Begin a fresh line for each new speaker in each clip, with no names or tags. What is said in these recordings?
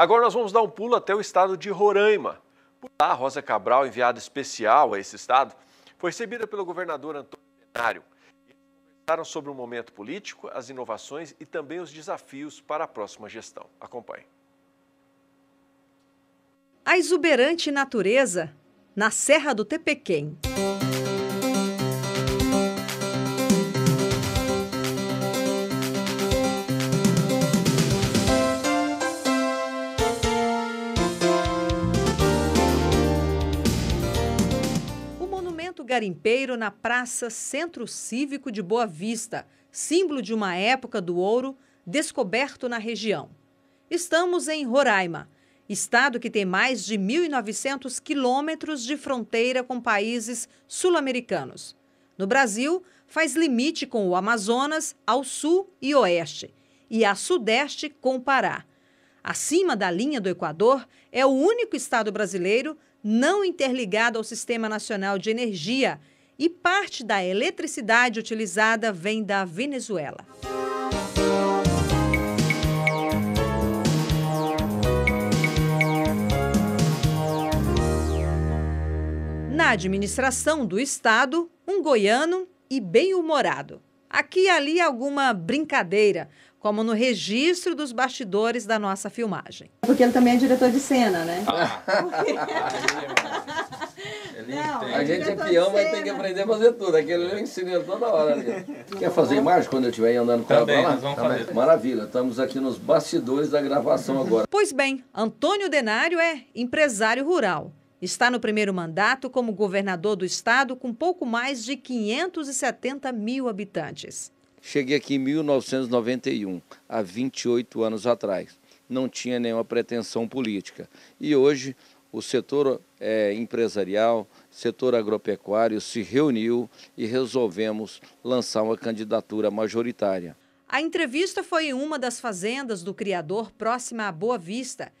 Agora nós vamos dar um pulo até o estado de Roraima. Por lá, Rosa Cabral, enviada especial a esse estado, foi recebida pelo governador Antônio Denário. Conversaram sobre o momento político, as inovações e também os desafios para a próxima gestão. Acompanhe.
A exuberante natureza na Serra do Tepequém. garimpeiro na Praça Centro Cívico de Boa Vista, símbolo de uma época do ouro descoberto na região. Estamos em Roraima, estado que tem mais de 1.900 quilômetros de fronteira com países sul-americanos. No Brasil, faz limite com o Amazonas ao sul e oeste, e a sudeste com o Pará. Acima da linha do Equador, é o único estado brasileiro não interligado ao Sistema Nacional de Energia, e parte da eletricidade utilizada vem da Venezuela. Na administração do Estado, um goiano e bem-humorado. Aqui e ali alguma brincadeira, como no registro dos bastidores da nossa filmagem. Porque ele também é diretor de cena, né? Ah.
não, é a gente é peão, mas tem que aprender a fazer tudo. Aquele eu ensino toda hora. Quer fazer imagem quando eu estiver andando com ela pra lá? vamos Fazer. Maravilha, estamos aqui nos bastidores da gravação agora.
Pois bem, Antônio Denário é empresário rural. Está no primeiro mandato como governador do estado com pouco mais de 570 mil habitantes.
Cheguei aqui em 1991, há 28 anos atrás. Não tinha nenhuma pretensão política. E hoje o setor é, empresarial, setor agropecuário se reuniu e resolvemos lançar uma candidatura majoritária.
A entrevista foi em uma das fazendas do criador próxima à Boa Vista.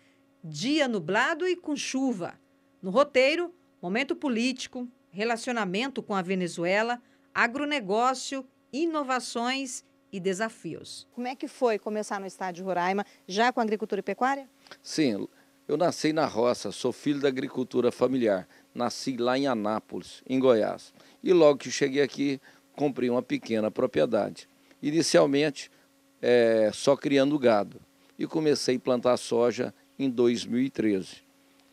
Dia nublado e com chuva. No roteiro, momento político, relacionamento com a Venezuela, agronegócio inovações e desafios. Como é que foi começar no estádio Roraima, já com agricultura e pecuária?
Sim, eu nasci na roça, sou filho da agricultura familiar. Nasci lá em Anápolis, em Goiás. E logo que cheguei aqui, comprei uma pequena propriedade. Inicialmente, é, só criando gado. E comecei a plantar soja em 2013.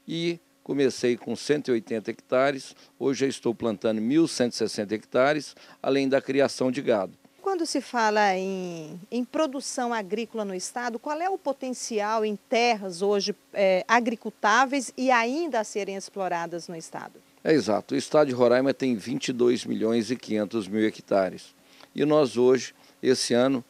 E Comecei com 180 hectares, hoje já estou plantando 1.160 hectares, além da criação de gado.
Quando se fala em, em, produção agrícola no estado, qual é o potencial em terras hoje é, agricultáveis e ainda a serem exploradas no estado?
É exato. O estado de Roraima tem 22 milhões e 500 mil hectares. E nós hoje, esse ano,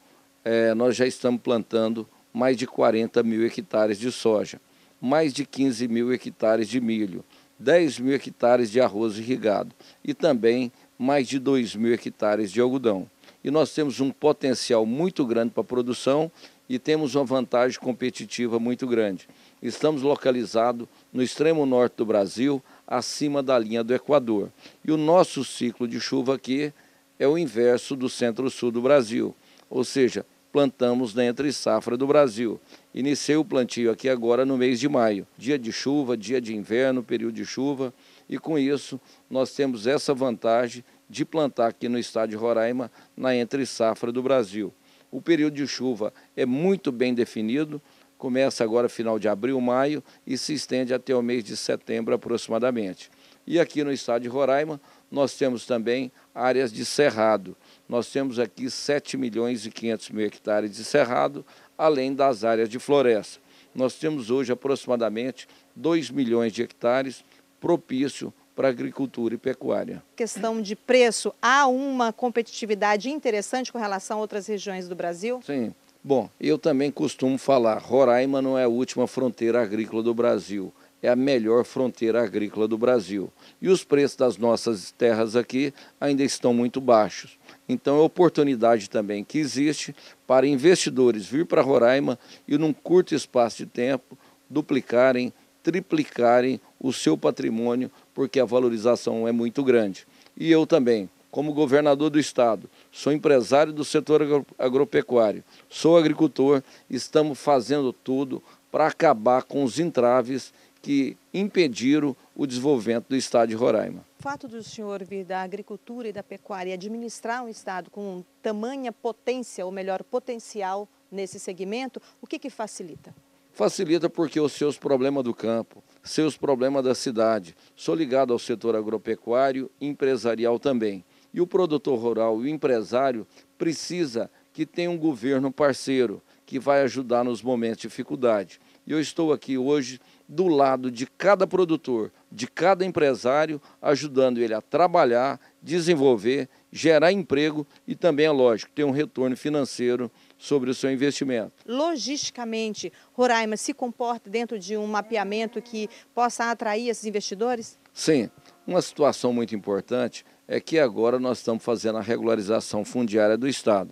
é, nós já estamos plantando mais de 40 mil hectares de soja mais de 15 mil hectares de milho, 10 mil hectares de arroz irrigado e também mais de 2 mil hectares de algodão. E nós temos um potencial muito grande para a produção e temos uma vantagem competitiva muito grande. Estamos localizados no extremo norte do Brasil, acima da linha do Equador. E o nosso ciclo de chuva aqui é o inverso do centro-sul do Brasil, ou seja, plantamos na entre safra do Brasil. Iniciei o plantio aqui agora no mês de maio, dia de chuva, dia de inverno, período de chuva, e com isso nós temos essa vantagem de plantar aqui no estado de Roraima na entre safra do Brasil. O período de chuva é muito bem definido, começa agora final de abril, maio e se estende até o mês de setembro aproximadamente. E aqui no estado de Roraima, nós temos também áreas de cerrado. Nós temos aqui 7 milhões e 500 mil hectares de cerrado, além das áreas de floresta. Nós temos hoje aproximadamente 2 milhões de hectares propício para agricultura e pecuária.
Questão de preço, há uma competitividade interessante com relação a outras regiões do Brasil? Sim.
Bom, eu também costumo falar, Roraima não é a última fronteira agrícola do Brasil é a melhor fronteira agrícola do Brasil. E os preços das nossas terras aqui ainda estão muito baixos. Então, é oportunidade também que existe para investidores vir para Roraima e, num curto espaço de tempo, duplicarem, triplicarem o seu patrimônio, porque a valorização é muito grande. E eu também, como governador do Estado, sou empresário do setor agropecuário, sou agricultor, estamos fazendo tudo para acabar com os entraves que impediram o desenvolvimento do estado de Roraima.
O fato do senhor vir da agricultura e da pecuária e administrar um estado com tamanha potência, ou melhor, potencial nesse segmento, o que, que facilita?
Facilita porque os seus problemas do campo, seus problemas da cidade, sou ligado ao setor agropecuário e empresarial também. E o produtor rural e o empresário precisa que tenha um governo parceiro que vai ajudar nos momentos de dificuldade. E eu estou aqui hoje do lado de cada produtor, de cada empresário, ajudando ele a trabalhar, desenvolver, gerar emprego e também, é lógico, ter um retorno financeiro sobre o seu investimento.
Logisticamente, Roraima se comporta dentro de um mapeamento que possa atrair esses investidores?
Sim. Uma situação muito importante é que agora nós estamos fazendo a regularização fundiária do Estado.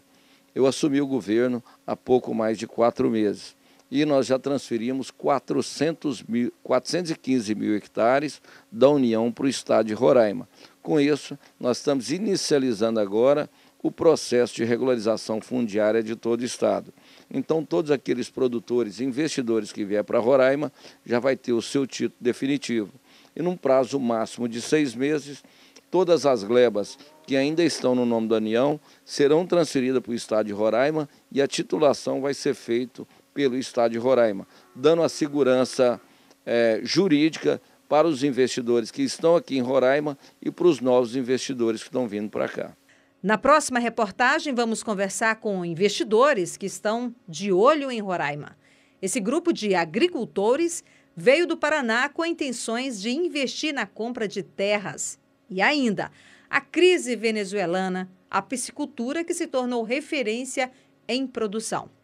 Eu assumi o governo há pouco mais de quatro meses e nós já transferimos 400 mil, 415 mil hectares da União para o Estado de Roraima. Com isso, nós estamos inicializando agora o processo de regularização fundiária de todo o Estado. Então, todos aqueles produtores e investidores que vier para Roraima já vai ter o seu título definitivo. E num prazo máximo de seis meses, todas as glebas que ainda estão no nome da União serão transferidas para o Estado de Roraima e a titulação vai ser feita pelo Estado de Roraima, dando a segurança é, jurídica para os investidores que estão aqui em Roraima e para os novos investidores que estão vindo para cá.
Na próxima reportagem, vamos conversar com investidores que estão de olho em Roraima. Esse grupo de agricultores veio do Paraná com intenções de investir na compra de terras. E ainda, a crise venezuelana, a piscicultura que se tornou referência em produção.